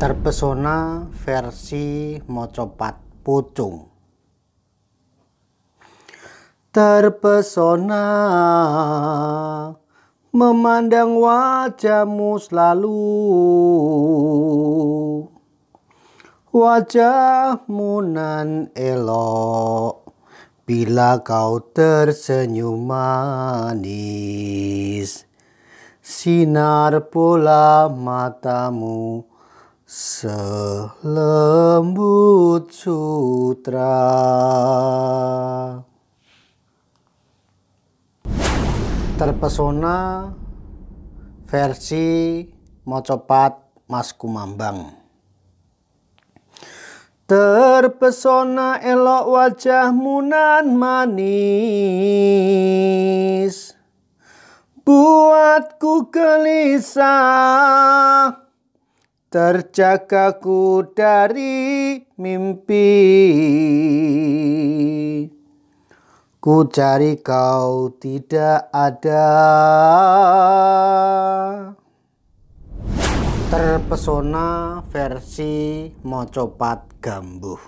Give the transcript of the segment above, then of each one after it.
terpesona versi mocopat pucung terpesona memandang wajahmu selalu wajahmu nan elok bila kau tersenyum manis sinar pula matamu Selembut sutra Terpesona versi Mocopat Mas Kumambang Terpesona elok wajah munan manis Buatku gelisah terjagaku dari mimpi ku cari kau tidak ada terpesona versi mocopat gambuh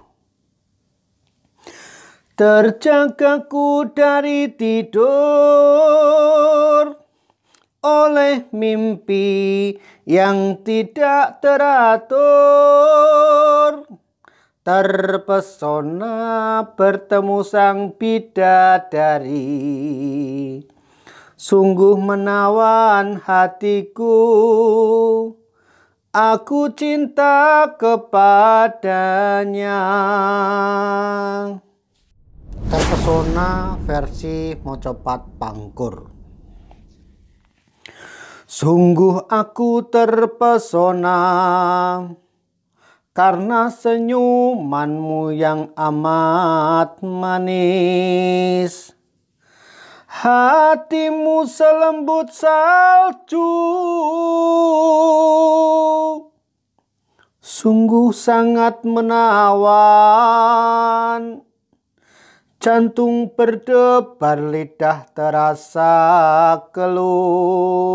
terjagaku dari tidur oleh mimpi yang tidak teratur. Terpesona bertemu sang bidadari. Sungguh menawan hatiku. Aku cinta kepadanya. Terpesona versi Mocopat Pangkur. Sungguh aku terpesona karena senyumanmu yang amat manis. Hatimu selembut salju Sungguh sangat menawan Jantung berdebar lidah terasa keluh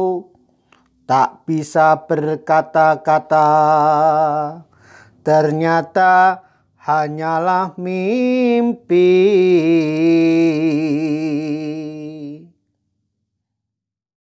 tak bisa berkata-kata. Ternyata hanyalah mimpi.